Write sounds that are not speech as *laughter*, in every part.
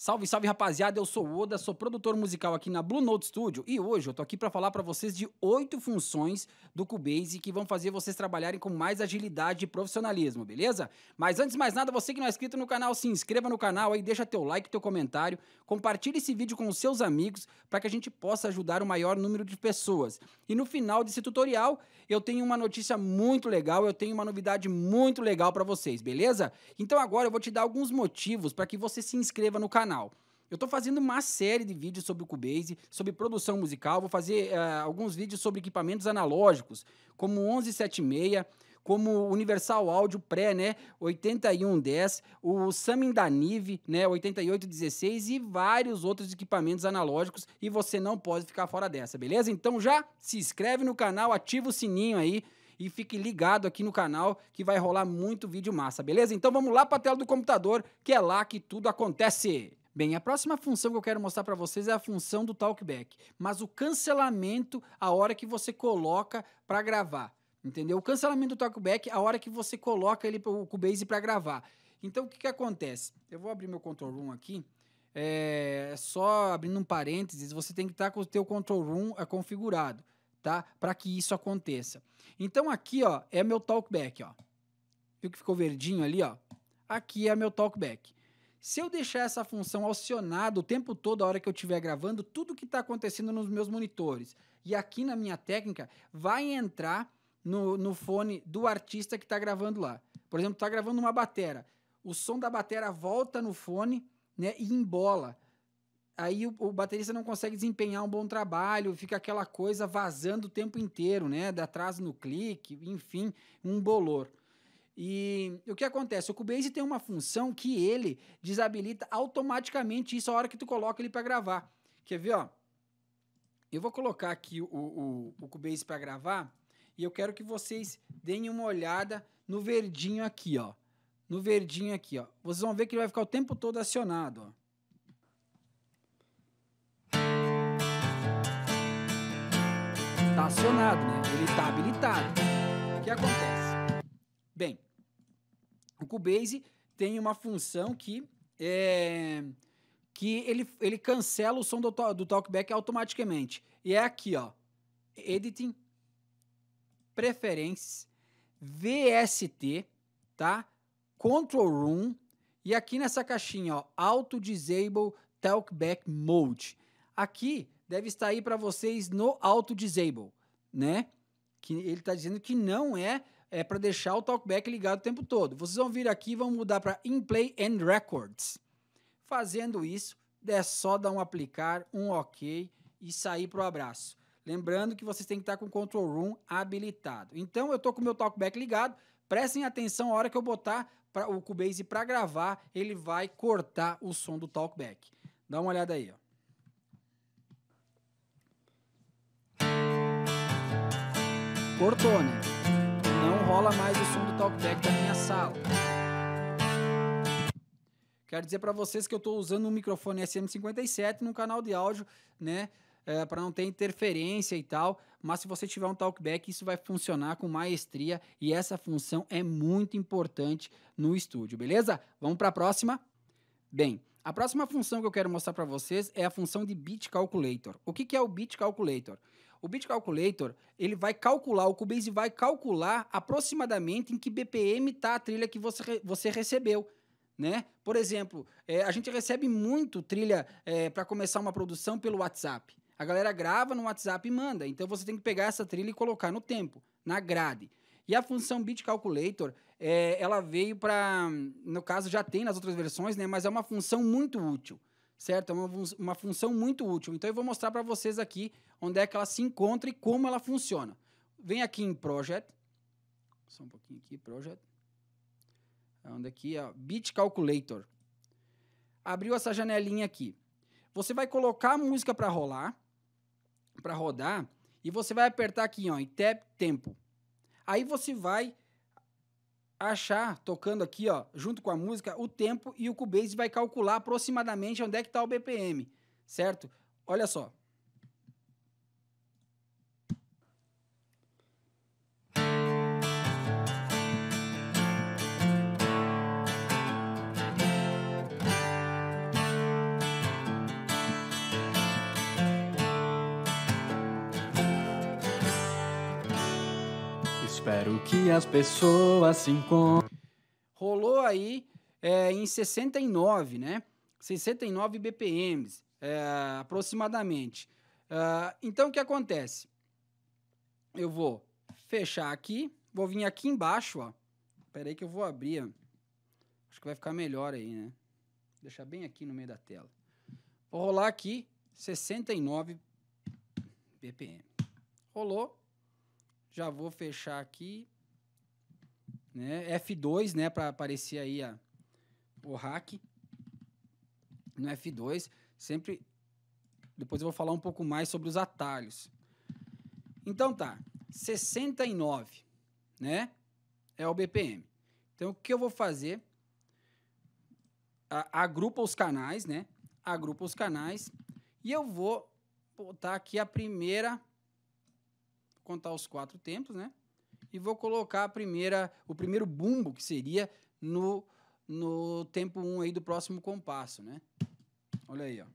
Salve, salve rapaziada, eu sou o Oda, sou produtor musical aqui na Blue Note Studio e hoje eu tô aqui para falar para vocês de oito funções do Cubase que vão fazer vocês trabalharem com mais agilidade e profissionalismo, beleza? Mas antes de mais nada, você que não é inscrito no canal, se inscreva no canal aí, deixa teu like, teu comentário, compartilhe esse vídeo com os seus amigos para que a gente possa ajudar o maior número de pessoas. E no final desse tutorial, eu tenho uma notícia muito legal, eu tenho uma novidade muito legal para vocês, beleza? Então agora eu vou te dar alguns motivos para que você se inscreva no canal canal. Eu estou fazendo uma série de vídeos sobre o Cubase, sobre produção musical, vou fazer uh, alguns vídeos sobre equipamentos analógicos, como 1176, como Universal Audio Pré, né, 8110, o Samin da Nive, né, 8816 e vários outros equipamentos analógicos e você não pode ficar fora dessa, beleza? Então já se inscreve no canal, ativa o sininho aí e fique ligado aqui no canal que vai rolar muito vídeo massa, beleza? Então vamos lá para a tela do computador, que é lá que tudo acontece. Bem, a próxima função que eu quero mostrar para vocês é a função do talkback, mas o cancelamento a hora que você coloca para gravar, entendeu? O cancelamento do talkback a hora que você coloca ele o Cubase para gravar. Então o que, que acontece? Eu vou abrir meu control room aqui. É só abrindo um parênteses, você tem que estar tá com o teu control room é, configurado, tá? Para que isso aconteça. Então aqui, ó, é meu talkback, ó. Viu que ficou verdinho ali, ó? Aqui é meu talkback. Se eu deixar essa função acionada o tempo todo, a hora que eu estiver gravando, tudo que está acontecendo nos meus monitores e aqui na minha técnica vai entrar no, no fone do artista que está gravando lá. Por exemplo, está gravando uma batera. O som da batera volta no fone né, e embola. Aí o, o baterista não consegue desempenhar um bom trabalho, fica aquela coisa vazando o tempo inteiro, né? de atraso no clique, enfim, um bolor. E o que acontece? O Cubase tem uma função que ele desabilita automaticamente isso a hora que tu coloca ele para gravar. Quer ver, ó? Eu vou colocar aqui o, o, o Cubase para gravar e eu quero que vocês deem uma olhada no verdinho aqui, ó. No verdinho aqui, ó. Vocês vão ver que ele vai ficar o tempo todo acionado, ó. Tá acionado, né? Ele tá habilitado. O que acontece? Bem, o Cubase tem uma função que é, que ele, ele cancela o som do, do talkback automaticamente. E é aqui, ó. Editing, preferências, VST, tá? Control Room e aqui nessa caixinha, ó, Auto Disable Talkback Mode. Aqui deve estar aí para vocês no Auto Disable, né? Que ele está dizendo que não é é para deixar o talkback ligado o tempo todo. Vocês vão vir aqui e vão mudar para In Play and Records. Fazendo isso, é só dar um aplicar, um OK e sair para o abraço. Lembrando que vocês têm que estar com o Control Room habilitado. Então, eu estou com o meu talkback ligado. Prestem atenção, a hora que eu botar pra, o Cubase para gravar, ele vai cortar o som do talkback. Dá uma olhada aí, ó. Cortou, né? Não rola mais o som do talkback da minha sala. Quero dizer para vocês que eu estou usando um microfone SM57 no canal de áudio, né? É, para não ter interferência e tal, mas se você tiver um talkback, isso vai funcionar com maestria e essa função é muito importante no estúdio, beleza? Vamos para a próxima? Bem, a próxima função que eu quero mostrar para vocês é a função de beat Calculator. O que, que é o beat Calculator? O Bit Calculator, ele vai calcular, o Cubase vai calcular aproximadamente em que BPM está a trilha que você, você recebeu. Né? Por exemplo, é, a gente recebe muito trilha é, para começar uma produção pelo WhatsApp. A galera grava no WhatsApp e manda. Então você tem que pegar essa trilha e colocar no tempo, na grade. E a função Bit Calculator, é, ela veio para, no caso já tem nas outras versões, né? Mas é uma função muito útil certo? É uma, uma função muito útil. Então eu vou mostrar para vocês aqui onde é que ela se encontra e como ela funciona. Vem aqui em Project, só um pouquinho aqui, Project, é onde aqui é beat Calculator. Abriu essa janelinha aqui. Você vai colocar a música para rolar, para rodar, e você vai apertar aqui ó, em Tab Tempo. Aí você vai achar, tocando aqui, ó, junto com a música, o tempo e o Cubase vai calcular aproximadamente onde é que está o BPM, certo? Olha só, quero que as pessoas se encontrem. Rolou aí é, em 69, né? 69 BPMs, é, aproximadamente. Ah, então, o que acontece? Eu vou fechar aqui, vou vir aqui embaixo, ó. Pera aí que eu vou abrir. Acho que vai ficar melhor aí, né? Vou deixar bem aqui no meio da tela. Vou rolar aqui 69 BPM. Rolou. Já vou fechar aqui. Né? F2, né? Para aparecer aí a, o hack. No F2, sempre... Depois eu vou falar um pouco mais sobre os atalhos. Então tá, 69, né? É o BPM. Então o que eu vou fazer? A, agrupa os canais, né? Agrupa os canais e eu vou botar aqui a primeira contar os quatro tempos, né? E vou colocar a primeira, o primeiro bumbo, que seria no, no tempo 1 um aí do próximo compasso, né? Olha aí, ó.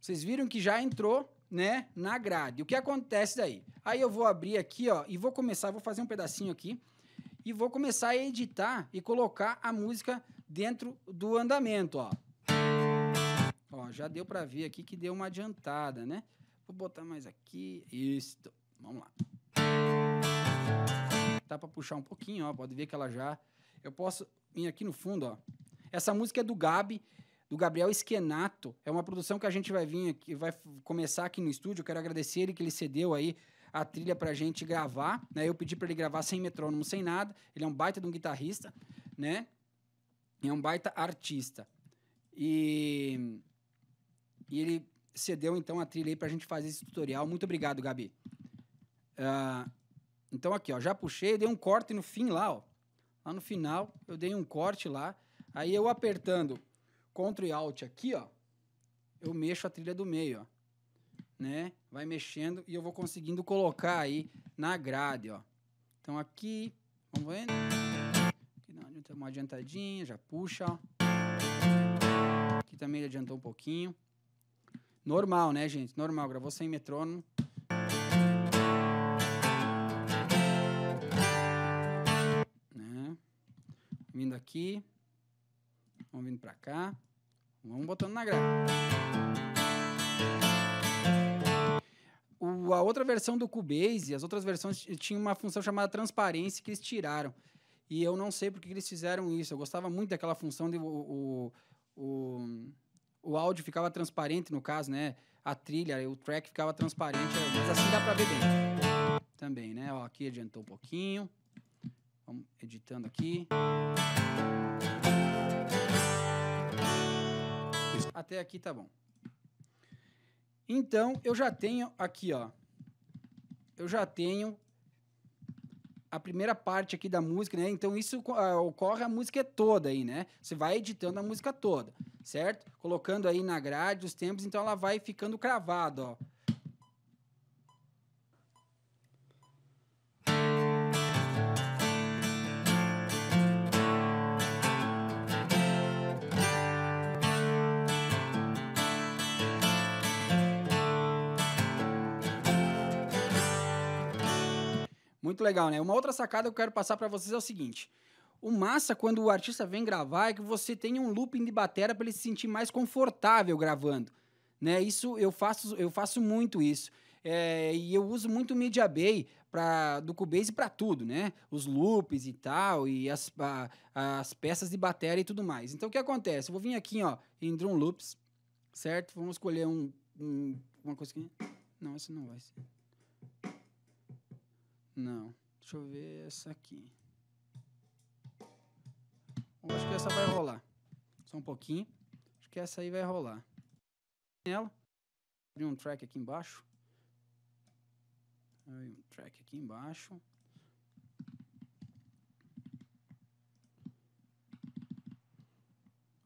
Vocês viram que já entrou né, na grade. O que acontece daí? Aí eu vou abrir aqui, ó, e vou começar, vou fazer um pedacinho aqui e vou começar a editar e colocar a música dentro do andamento, ó. Ó, já deu para ver aqui que deu uma adiantada, né? Vou botar mais aqui. Isso. Vamos lá. Dá para puxar um pouquinho, ó, pode ver que ela já Eu posso vir aqui no fundo, ó. Essa música é do Gabi do Gabriel Esquenato. É uma produção que a gente vai vir aqui, vai começar aqui no estúdio. Eu quero agradecer ele que ele cedeu aí a trilha pra gente gravar, né? Eu pedi para ele gravar sem metrônomo, sem nada. Ele é um baita de um guitarrista, né? É um baita artista. E e ele cedeu então a trilha aí pra gente fazer esse tutorial. Muito obrigado, Gabi. Uh, então aqui, ó, já puxei, dei um corte no fim lá, ó. Lá no final, eu dei um corte lá. Aí eu apertando Ctrl e Alt aqui, ó, eu mexo a trilha do meio, ó. Né? Vai mexendo e eu vou conseguindo colocar aí na grade, ó. Então aqui, vamos vendo. Né? Aqui não, uma adiantadinha, já puxa, ó. Aqui também ele adiantou um pouquinho. Normal, né, gente? Normal, gravou sem metrônomo. Né? Vindo aqui, Vamos vindo para cá. Vamos botando na grave. O, a outra versão do Cubase, as outras versões eh, tinham uma função chamada transparência que eles tiraram. E eu não sei porque que eles fizeram isso. Eu gostava muito daquela função de o, o, o, o áudio ficava transparente, no caso, né? A trilha, o track ficava transparente, mas assim dá para ver bem. Também, né? Ó, aqui adiantou um pouquinho. Vamos editando aqui. Até aqui tá bom. Então, eu já tenho aqui, ó. Eu já tenho a primeira parte aqui da música, né? Então isso uh, ocorre a música toda aí, né? Você vai editando a música toda, certo? Colocando aí na grade os tempos, então ela vai ficando cravada, ó. Muito legal, né? Uma outra sacada que eu quero passar para vocês é o seguinte. O massa, quando o artista vem gravar, é que você tenha um looping de bateria para ele se sentir mais confortável gravando. Né? Isso eu faço, eu faço muito isso. É, e eu uso muito o Media Bay pra, do Cubase para tudo, né? Os loops e tal, e as, a, as peças de bateria e tudo mais. Então, o que acontece? Eu vou vir aqui, ó, em Drum Loops, certo? Vamos escolher um, um uma coisa que... Não, esse não vai ser. Não. Deixa eu ver essa aqui. Eu acho que essa vai rolar. Só um pouquinho. Acho que essa aí vai rolar. Ela. Abrir um track aqui embaixo. Abrir um track aqui embaixo.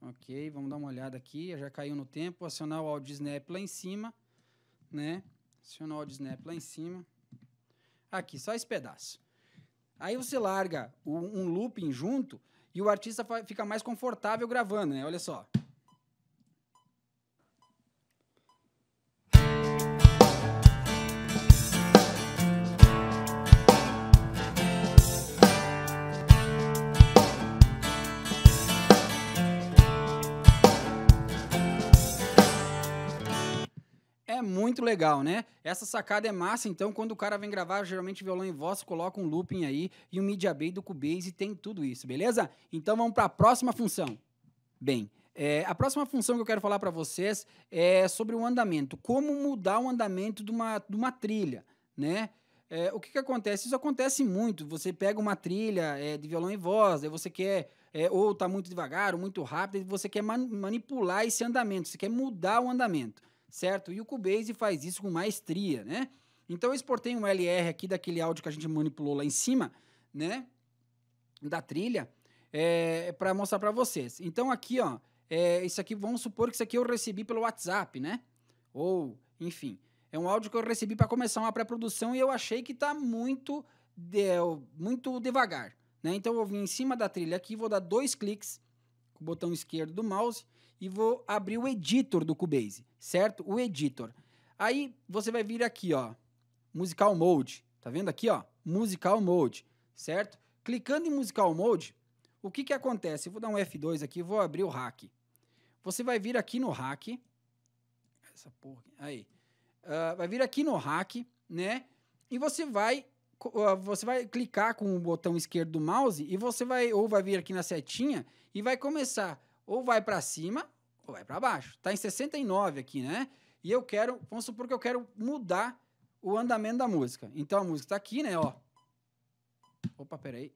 Ok, vamos dar uma olhada aqui. Já caiu no tempo. Acionar o Audio Snap lá em cima, né? Acionar o Audio Snap lá em cima. Aqui, só esse pedaço. Aí você larga um looping junto e o artista fica mais confortável gravando, né? Olha só. muito legal, né? Essa sacada é massa, então quando o cara vem gravar, geralmente violão em voz, coloca um looping aí e um media bay do Cubase tem tudo isso, beleza? Então vamos para a próxima função. Bem, é, a próxima função que eu quero falar para vocês é sobre o andamento. Como mudar o andamento de uma, de uma trilha, né? É, o que, que acontece? Isso acontece muito. Você pega uma trilha é, de violão e voz, aí você quer, é, ou tá muito devagar, ou muito rápido, você quer man manipular esse andamento, você quer mudar o andamento certo? E o Cubase faz isso com maestria, né? Então eu exportei um LR aqui daquele áudio que a gente manipulou lá em cima, né? Da trilha, é, para mostrar para vocês. Então aqui, ó, é, isso aqui, vamos supor que isso aqui eu recebi pelo WhatsApp, né? Ou, enfim, é um áudio que eu recebi para começar uma pré-produção e eu achei que tá muito, de, muito devagar, né? Então eu vim em cima da trilha aqui, vou dar dois cliques com o botão esquerdo do mouse e vou abrir o editor do Cubase, certo? O editor. Aí você vai vir aqui, ó, Musical Mode. Tá vendo aqui, ó? Musical Mode, certo? Clicando em Musical Mode, o que que acontece? Eu vou dar um F2 aqui, vou abrir o hack. Você vai vir aqui no hack. Essa porra, aí. Uh, vai vir aqui no hack, né? E você vai ah, você vai clicar com o botão esquerdo do mouse e você vai ou vai vir aqui na setinha e vai começar ou vai para cima vai para baixo. Tá em 69 aqui, né? E eu quero, vamos supor que eu quero mudar o andamento da música. Então a música tá aqui, né, ó. Opa, peraí.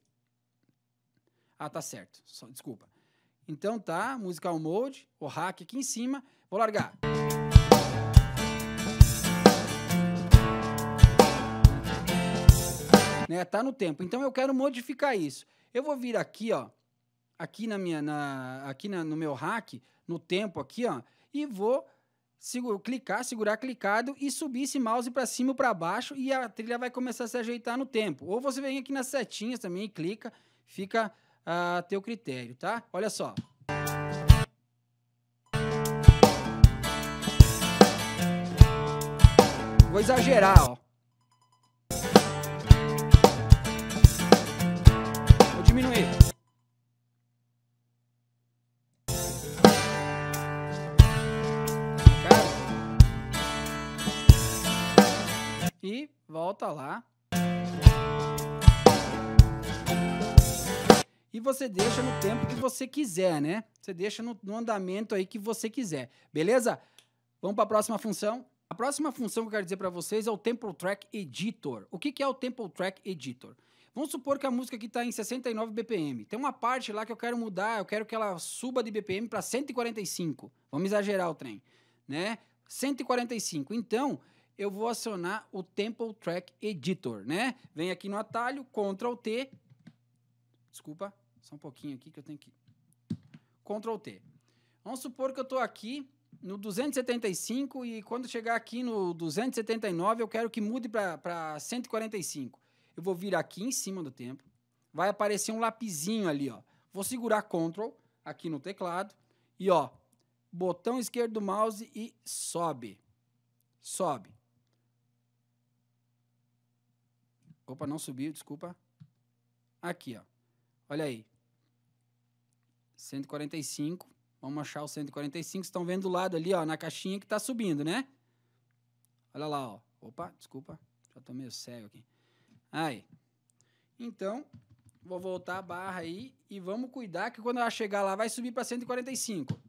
Ah, tá certo. Só, desculpa. Então tá, musical mode, o hack aqui em cima. Vou largar. né? Tá no tempo. Então eu quero modificar isso. Eu vou vir aqui, ó, aqui na minha, na, aqui na, no meu hack, no tempo aqui, ó, e vou clicar, segurar clicado e subir esse mouse para cima ou para baixo e a trilha vai começar a se ajeitar no tempo. Ou você vem aqui nas setinhas também e clica, fica a teu critério, tá? Olha só. Vou exagerar, ó. Vou diminuir. e volta lá. E você deixa no tempo que você quiser, né? Você deixa no, no andamento aí que você quiser, beleza? Vamos para a próxima função. A próxima função que eu quero dizer para vocês é o Temple Track Editor. O que, que é o Temple Track Editor? Vamos supor que a música aqui está em 69 BPM. Tem uma parte lá que eu quero mudar, eu quero que ela suba de BPM para 145. Vamos exagerar o trem, né? 145. Então, eu vou acionar o Temple Track Editor, né? Vem aqui no atalho, Ctrl T. Desculpa, só um pouquinho aqui que eu tenho que... Ctrl T. Vamos supor que eu estou aqui no 275 e quando chegar aqui no 279 eu quero que mude para 145. Eu vou vir aqui em cima do tempo, vai aparecer um lapizinho ali, ó. Vou segurar Ctrl aqui no teclado e ó, botão esquerdo do mouse e sobe. Sobe. Opa, não subiu, desculpa. Aqui, ó. Olha aí. 145. Vamos achar o 145. Estão vendo do lado ali, ó, na caixinha que tá subindo, né? Olha lá, ó. Opa, desculpa. Já tô meio cego aqui. Aí. Então, vou voltar a barra aí e vamos cuidar que quando ela chegar lá vai subir para 145.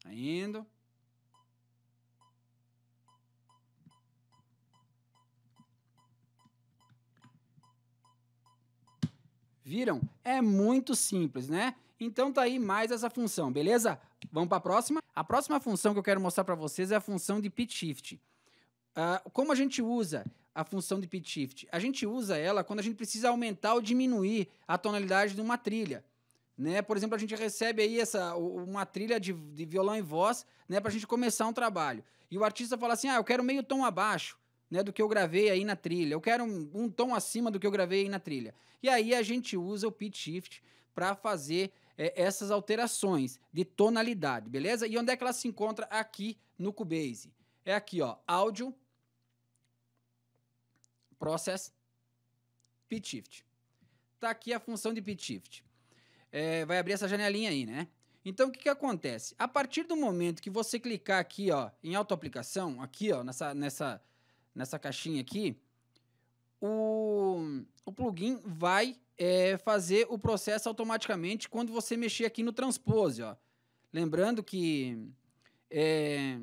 Tá indo. Viram? É muito simples, né? Então tá aí mais essa função, beleza? Vamos para a próxima. A próxima função que eu quero mostrar para vocês é a função de pitch shift. Uh, como a gente usa a função de pitch shift? A gente usa ela quando a gente precisa aumentar ou diminuir a tonalidade de uma trilha. Né? Por exemplo, a gente recebe aí essa, uma trilha de, de violão e voz né, para a gente começar um trabalho. E o artista fala assim: ah, eu quero meio tom abaixo né, do que eu gravei aí na trilha. Eu quero um, um tom acima do que eu gravei aí na trilha. E aí a gente usa o pitch shift para fazer é, essas alterações de tonalidade, beleza? E onde é que ela se encontra aqui no Cubase? É aqui, ó, áudio, process, pitch shift. Tá aqui a função de pitch shift. É, vai abrir essa janelinha aí, né? Então, o que, que acontece? A partir do momento que você clicar aqui, ó, em auto aplicação, aqui, ó, nessa, nessa, nessa caixinha aqui, o, o plugin vai é, fazer o processo automaticamente quando você mexer aqui no transpose, ó. Lembrando que é,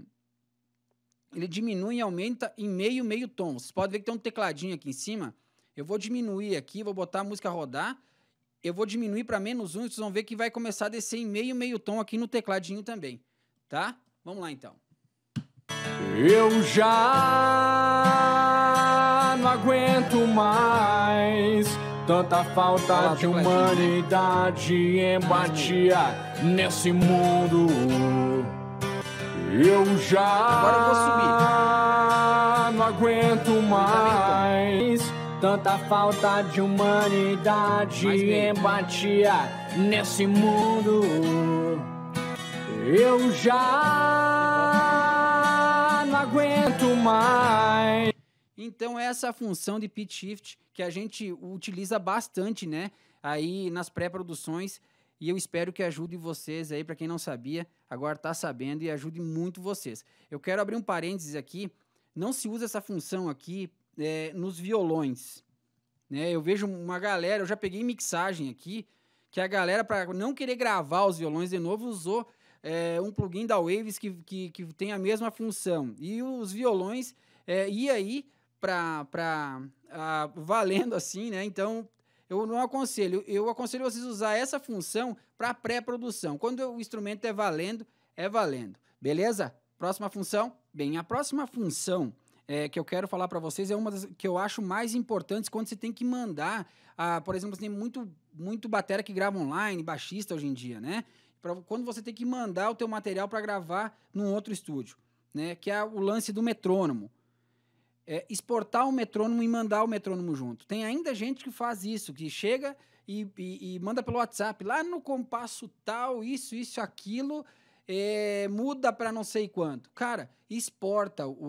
ele diminui e aumenta em meio, meio tom. Vocês podem ver que tem um tecladinho aqui em cima. Eu vou diminuir aqui, vou botar a música rodar. Eu vou diminuir para menos um, vocês vão ver que vai começar a descer em meio, meio tom aqui no tecladinho também, tá? Vamos lá então. Eu já não aguento mais tanta falta Olá, de né? humanidade e empatia nesse mundo. Eu já Agora eu vou subir. não aguento mais tanta falta de humanidade e empatia nesse mundo. Eu já mind. Então essa é função de pitch shift que a gente utiliza bastante, né, aí nas pré-produções e eu espero que ajude vocês aí para quem não sabia, agora está sabendo e ajude muito vocês. Eu quero abrir um parênteses aqui, não se usa essa função aqui é, nos violões, né? Eu vejo uma galera, eu já peguei mixagem aqui que a galera para não querer gravar os violões de novo usou é, um plugin da Waves que, que, que, tem a mesma função. E os violões, é, e aí, para valendo assim, né? Então, eu não aconselho. Eu aconselho vocês usar essa função para pré-produção. Quando o instrumento é valendo, é valendo. Beleza? Próxima função? Bem, a próxima função é, que eu quero falar para vocês é uma das que eu acho mais importantes quando você tem que mandar. A, ah, por exemplo, você tem muito, muito batera que grava online, baixista hoje em dia, né? Pra, quando você tem que mandar o teu material para gravar num outro estúdio, né? Que é o lance do metrônomo. É, exportar o metrônomo e mandar o metrônomo junto. Tem ainda gente que faz isso, que chega e, e, e manda pelo WhatsApp, lá no compasso tal, isso, isso, aquilo, é, muda para não sei quanto. Cara, exporta o,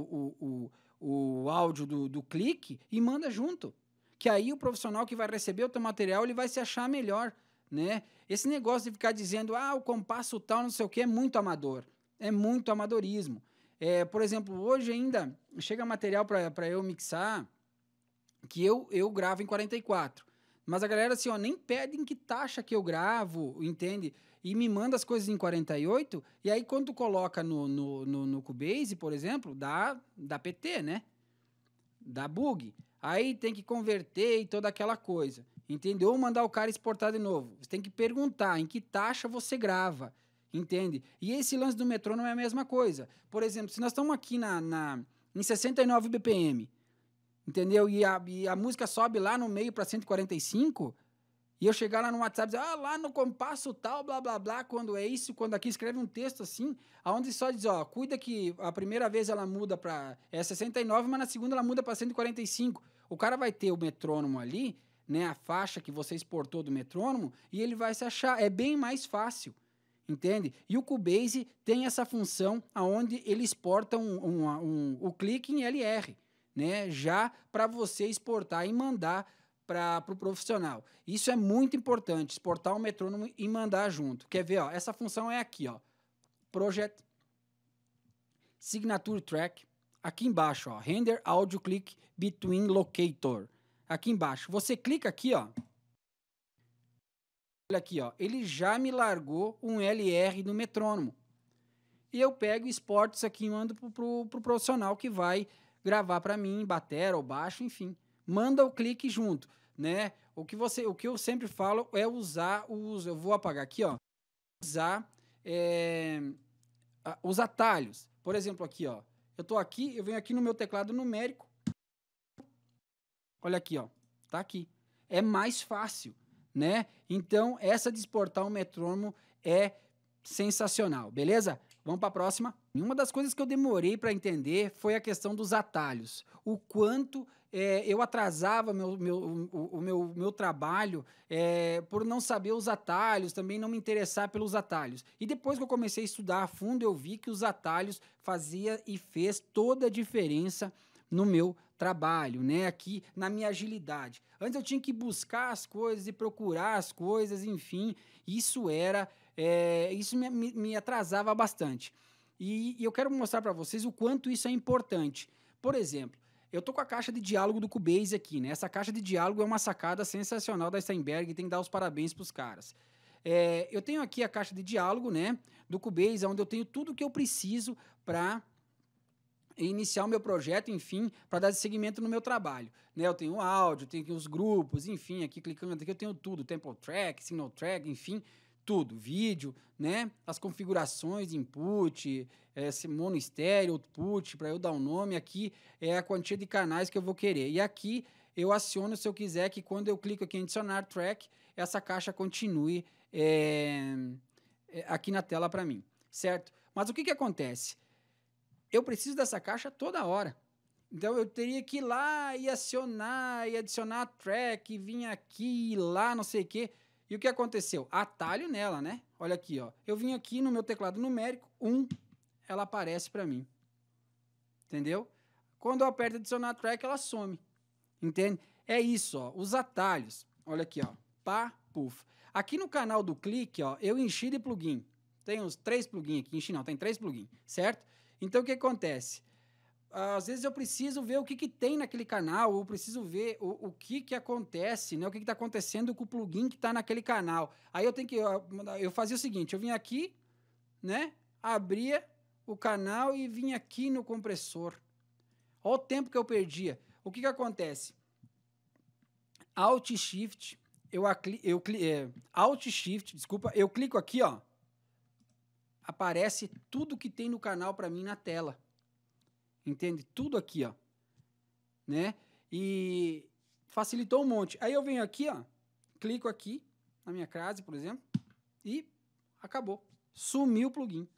o, o, o áudio do, do clique e manda junto. Que aí o profissional que vai receber o teu material, ele vai se achar melhor né? Esse negócio de ficar dizendo, ah, o compasso tal, não sei o que, é muito amador. É muito amadorismo. É, por exemplo, hoje ainda chega material para eu mixar que eu, eu gravo em 44. Mas a galera, assim, ó, nem pede em que taxa que eu gravo, entende? E me manda as coisas em 48. E aí, quando tu coloca no, no, no, no Cubase, por exemplo, dá, dá PT, né? Dá bug. Aí tem que converter e toda aquela coisa entendeu Ou mandar o cara exportar de novo. Você tem que perguntar em que taxa você grava, entende? E esse lance do metrô não é a mesma coisa. Por exemplo, se nós estamos aqui na, na, em 69 BPM, entendeu? E a, e a música sobe lá no meio para 145, e eu chegar lá no WhatsApp e dizer, ah, lá no compasso tal, blá, blá, blá, quando é isso, quando aqui, escreve um texto assim, aonde só diz, ó, cuida que a primeira vez ela muda para... é 69, mas na segunda ela muda para 145. O cara vai ter o metrônomo ali né, a faixa que você exportou do metrônomo e ele vai se achar. É bem mais fácil, entende? E o Cubase tem essa função aonde ele exporta um, um, um, o clique em LR, né, já para você exportar e mandar para o pro profissional. Isso é muito importante, exportar o metrônomo e mandar junto. Quer ver? Ó, essa função é aqui, ó, Project, Signature Track, aqui embaixo, ó, Render Audio Click Between Locator aqui embaixo. Você clica aqui, ó. Olha aqui, ó. Ele já me largou um LR no metrônomo. E eu pego e exporto isso aqui e mando pro, pro, pro profissional que vai gravar para mim, batera ou baixo, enfim. Manda o clique junto, né? O que você, o que eu sempre falo é usar os, eu vou apagar aqui, ó. Usar é, os atalhos. Por exemplo, aqui, ó. Eu tô aqui, eu venho aqui no meu teclado numérico Olha aqui, ó. Tá aqui. É mais fácil, né? Então, essa de exportar um metrônomo é sensacional, beleza? Vamos para a próxima. Uma das coisas que eu demorei para entender foi a questão dos atalhos. O quanto é, eu atrasava meu, meu, o, o, meu, meu trabalho é, por não saber os atalhos, também não me interessar pelos atalhos. E depois que eu comecei a estudar a fundo, eu vi que os atalhos fazia e fez toda a diferença no meu trabalho, né? Aqui na minha agilidade. Antes eu tinha que buscar as coisas e procurar as coisas, enfim. Isso era. É, isso me, me, atrasava bastante. E, e eu quero mostrar para vocês o quanto isso é importante. Por exemplo, eu tô com a caixa de diálogo do Cubase aqui, né? Essa caixa de diálogo é uma sacada sensacional da Steinberg, tem que dar os parabéns pros caras. É, eu tenho aqui a caixa de diálogo, né, do Cubase, onde eu tenho tudo que eu preciso para iniciar o meu projeto, enfim, para dar seguimento no meu trabalho. Né? Eu tenho áudio, tenho os grupos, enfim, aqui clicando aqui eu tenho tudo, tempo track, signal track, enfim, tudo, vídeo, né? As configurações, input, esse eh, mono estéreo, output, para eu dar um nome aqui é a quantia de canais que eu vou querer. E aqui eu aciono se eu quiser que quando eu clico aqui em adicionar track, essa caixa continue é, aqui na tela para mim, certo? Mas o que que acontece? eu preciso dessa caixa toda hora. Então eu teria que ir lá e acionar, e adicionar a track, e vir aqui, e lá, não sei o quê. E o que aconteceu? Atalho nela, né? Olha aqui, ó. Eu vim aqui no meu teclado numérico, 1, um, ela aparece para mim. Entendeu? Quando eu aperto adicionar track, ela some. Entende? É isso, ó. Os atalhos. Olha aqui, ó. Pá, puf. Aqui no canal do clique, ó, eu enchi de plugin. Tem uns três plugins aqui. Enchi não, tem três plugins, certo? Então, o que acontece? Às vezes eu preciso ver o que, que tem naquele canal, ou preciso ver o, o que, que acontece, né? O que está acontecendo com o plugin que está naquele canal. Aí eu tenho que. Eu, ah, eu fazia o seguinte: eu vim aqui, né? Abria o canal e vim aqui no compressor. Olha o tempo que eu perdia. O que, que acontece? Alt Shift, eu, eu é, Alt Shift, desculpa, eu clico aqui, ó aparece tudo que tem no canal para mim na tela. Entende? Tudo aqui, ó. Né? E facilitou um monte. Aí eu venho aqui, ó, clico aqui na minha crase, por exemplo, e acabou. Sumiu o plugin.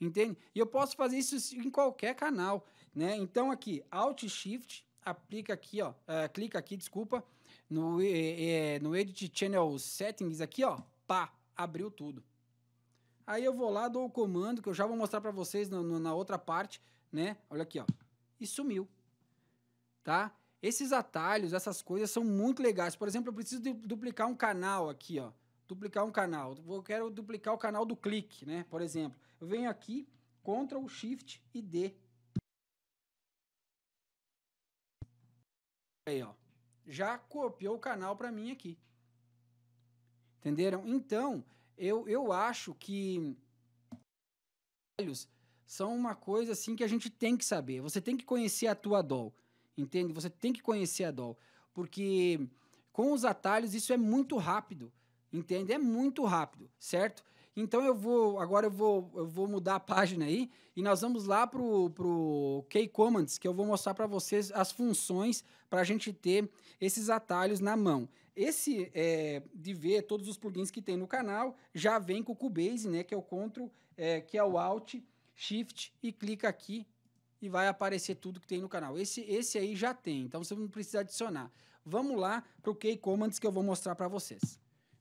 Entende? E eu posso fazer isso em qualquer canal, né? Então aqui, Alt Shift, aplica aqui, ó, uh, clica aqui, desculpa, no, eh, eh, no Edit Channel Settings aqui, ó, pá, abriu tudo. Aí eu vou lá, dou o comando, que eu já vou mostrar para vocês na, na outra parte, né? Olha aqui, ó. E sumiu. Tá? Esses atalhos, essas coisas são muito legais. Por exemplo, eu preciso duplicar um canal aqui, ó. Duplicar um canal. Eu quero duplicar o canal do clique, né? Por exemplo, eu venho aqui, Ctrl, Shift e D. Aí, ó. Já copiou o canal para mim aqui. Entenderam? Então, eu, eu acho que são uma coisa assim que a gente tem que saber. Você tem que conhecer a tua dol, entende? Você tem que conhecer a dol, porque com os atalhos isso é muito rápido, entende? É muito rápido, certo? Então eu vou agora eu vou eu vou mudar a *laughs* página aí e nós vamos lá pro pro key commands que eu vou mostrar para vocês as funções para a gente ter esses atalhos na mão. Esse é, de ver todos os plugins que tem no canal já vem com o Cubase, né? Que é o Ctrl, é, que é o Alt, Shift e clica aqui e vai aparecer tudo que tem no canal. Esse, esse aí já tem, então você não precisa adicionar. Vamos lá para o key commands que eu vou mostrar para vocês.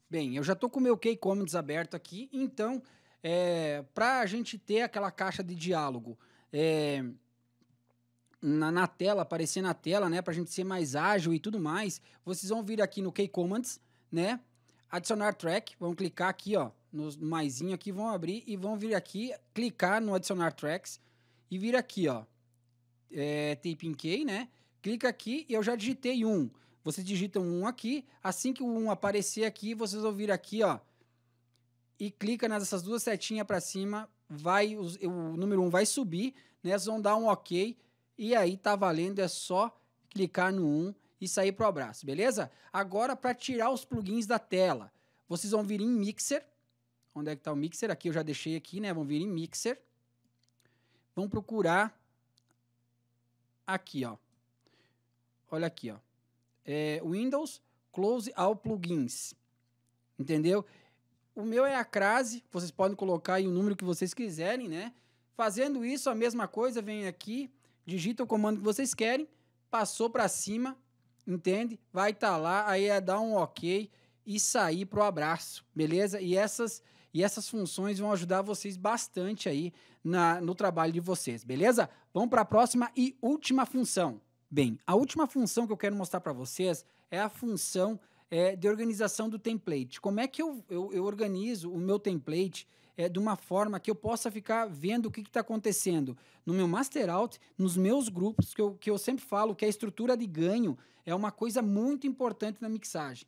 Bem, eu já estou com o meu key commands aberto aqui, então é, para a gente ter aquela caixa de diálogo é, na, na, tela, aparecer na tela, né? Pra gente ser mais ágil e tudo mais, vocês vão vir aqui no Key Commands, né? Adicionar track, vão clicar aqui, ó, no maisinho aqui, vão abrir e vão vir aqui, clicar no adicionar tracks e vir aqui, ó, é, Taping Key, né? Clica aqui e eu já digitei um. Vocês digitam um aqui, assim que o um aparecer aqui, vocês vão vir aqui, ó, e clica nessas duas setinhas para cima, vai o, o número um vai subir, né? Vocês vão dar um OK, e aí tá valendo, é só clicar no 1 e sair pro abraço, beleza? Agora, para tirar os plugins da tela, vocês vão vir em Mixer. Onde é que tá o Mixer? Aqui eu já deixei aqui, né? Vão vir em Mixer. Vão procurar aqui, ó. Olha aqui, ó. É, Windows Close All Plugins. Entendeu? O meu é a crase, vocês podem colocar aí o número que vocês quiserem, né? Fazendo isso, a mesma coisa, vem aqui digita o comando que vocês querem, passou para cima, entende? Vai estar tá lá, aí é dar um ok e sair para o abraço, beleza? E essas e essas funções vão ajudar vocês bastante aí na, no trabalho de vocês, beleza? Vamos para a próxima e última função. Bem, a última função que eu quero mostrar para vocês é a função é, de organização do template. Como é que eu, eu, eu organizo o meu template é, de uma forma que eu possa ficar vendo o que está acontecendo no meu master out, nos meus grupos, que eu, que eu sempre falo que a estrutura de ganho é uma coisa muito importante na mixagem.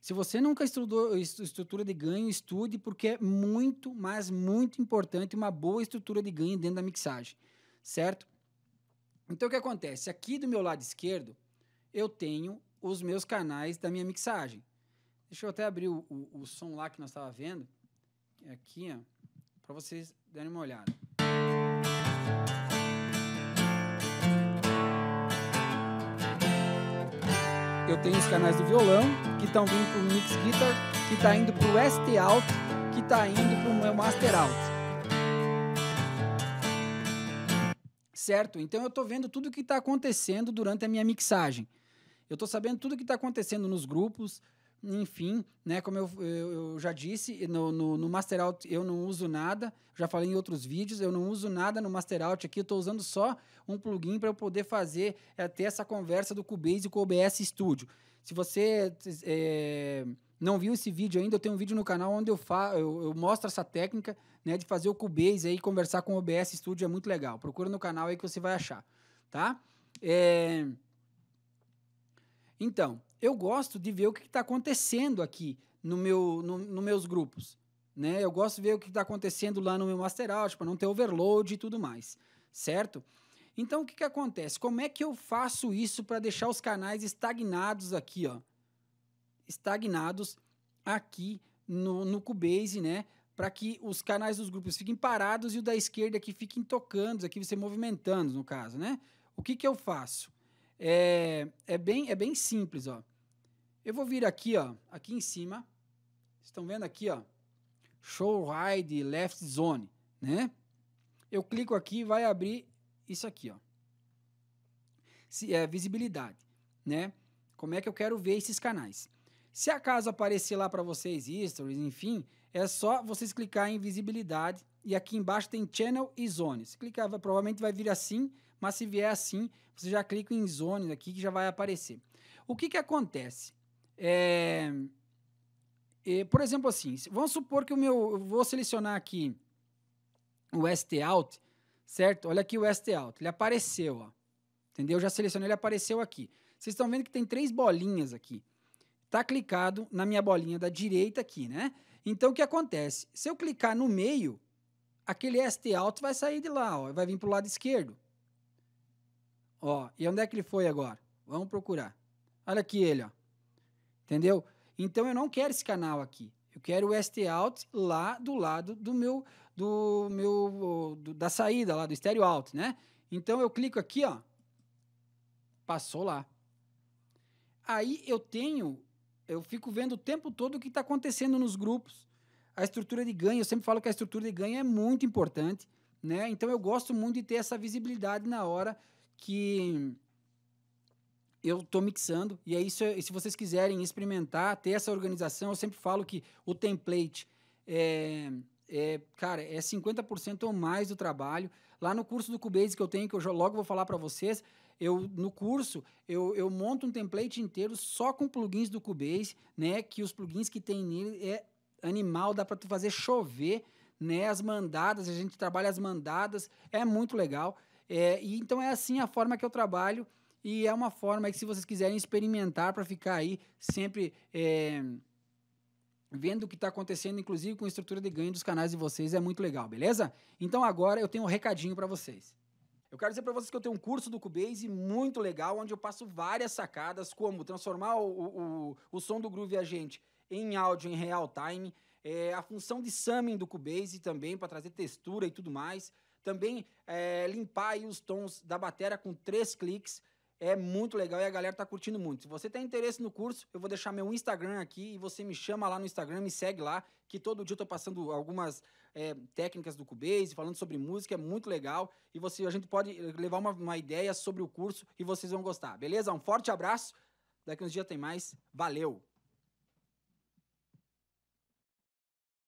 Se você nunca estudou estrutura de ganho, estude, porque é muito, mas muito importante uma boa estrutura de ganho dentro da mixagem, certo? Então, o que acontece? Aqui do meu lado esquerdo, eu tenho os meus canais da minha mixagem. Deixa eu até abrir o, o, o som lá que nós estávamos vendo aqui, ó, para vocês darem uma olhada. Eu tenho os canais do violão, que estão vindo pro Mix Guitar, que está indo pro ST Alt, que está indo pro meu Master Alt. Certo? Então eu estou vendo tudo o que está acontecendo durante a minha mixagem. Eu estou sabendo tudo o que está acontecendo nos grupos, enfim, né, como eu, eu já disse, no, no, no Master Out eu não uso nada, já falei em outros vídeos, eu não uso nada no Master Out aqui, eu estou usando só um plugin para eu poder fazer até essa conversa do Cubase com o OBS Studio. Se você é, não viu esse vídeo ainda, eu tenho um vídeo no canal onde eu, fa eu, eu, mostro essa técnica né, de fazer o Cubase aí, conversar com o OBS Studio, é muito legal. Procura no canal aí que você vai achar, tá? É... Então, eu gosto de ver o que está acontecendo aqui no meu, no, no, meus grupos. Né? Eu gosto de ver o que está acontecendo lá no meu master out, para tipo, não ter overload e tudo mais, certo? Então, o que, que acontece? Como é que eu faço isso para deixar os canais estagnados aqui, ó? Estagnados aqui no, no Cubase, né? Para que os canais dos grupos fiquem parados e o da esquerda aqui fiquem tocando, aqui você movimentando, no caso, né? O que, que eu faço? É, é, bem, é bem simples, ó. Eu vou vir aqui, ó, aqui em cima. Estão vendo aqui, ó? Show Ride Left Zone, né? Eu clico aqui e vai abrir isso aqui, ó. Se, é, visibilidade, né? Como é que eu quero ver esses canais? Se acaso aparecer lá para vocês stories, enfim, é só vocês clicar em visibilidade e aqui embaixo tem channel e zone. Se clicar, vai, provavelmente vai vir assim, mas se vier assim, você já clica em zones aqui que já vai aparecer. O que, que acontece? É, é, por exemplo, assim, vamos supor que o meu. Eu vou selecionar aqui o ST Alt, certo? Olha aqui o ST Alt, ele apareceu, ó. Entendeu? Eu já selecionei, ele apareceu aqui. Vocês estão vendo que tem três bolinhas aqui. Tá clicado na minha bolinha da direita aqui, né? Então o que acontece? Se eu clicar no meio, aquele ST Alt vai sair de lá, ó, vai vir para o lado esquerdo. Ó, e onde é que ele foi agora? Vamos procurar. Olha aqui ele, ó. Entendeu? Então eu não quero esse canal aqui. Eu quero o ST out lá do lado do meu do meu do, da saída lá do estéreo out, né? Então eu clico aqui, ó. Passou lá. Aí eu tenho eu fico vendo o tempo todo o que está acontecendo nos grupos. A estrutura de ganho, eu sempre falo que a estrutura de ganho é muito importante, né? Então eu gosto muito de ter essa visibilidade na hora que eu tô mixando. E é isso, se vocês quiserem experimentar, ter essa organização, eu sempre falo que o template é, é cara, é 50% ou mais do trabalho. Lá no curso do Cubase que eu tenho, que eu logo vou falar para vocês, eu no curso eu, eu monto um template inteiro só com plugins do Cubase, né? Que os plugins que tem nele é animal, dá para tu fazer chover, né? As mandadas, a gente trabalha as mandadas, é muito legal. É, e então é assim a forma que eu trabalho e é uma forma que se vocês quiserem experimentar para ficar aí sempre é, vendo o que está acontecendo, inclusive com a estrutura de ganho dos canais de vocês, é muito legal, beleza? Então agora eu tenho um recadinho para vocês. Eu quero dizer para vocês que eu tenho um curso do Cubase muito legal, onde eu passo várias sacadas, como transformar o, o, o som do Groove Agente em áudio em real time, é, a função de summing do Cubase também, para trazer textura e tudo mais. Também é, limpar os tons da bateria com três cliques. É muito legal e a galera tá curtindo muito. Se você tem interesse no curso, eu vou deixar meu Instagram aqui e você me chama lá no Instagram, me segue lá, que todo dia eu tô passando algumas é, técnicas do Cubase, falando sobre música, é muito legal. E você, a gente pode eh, levar uma, uma ideia sobre o curso e vocês vão gostar, beleza? Um forte abraço, daqui uns dias tem mais. Valeu!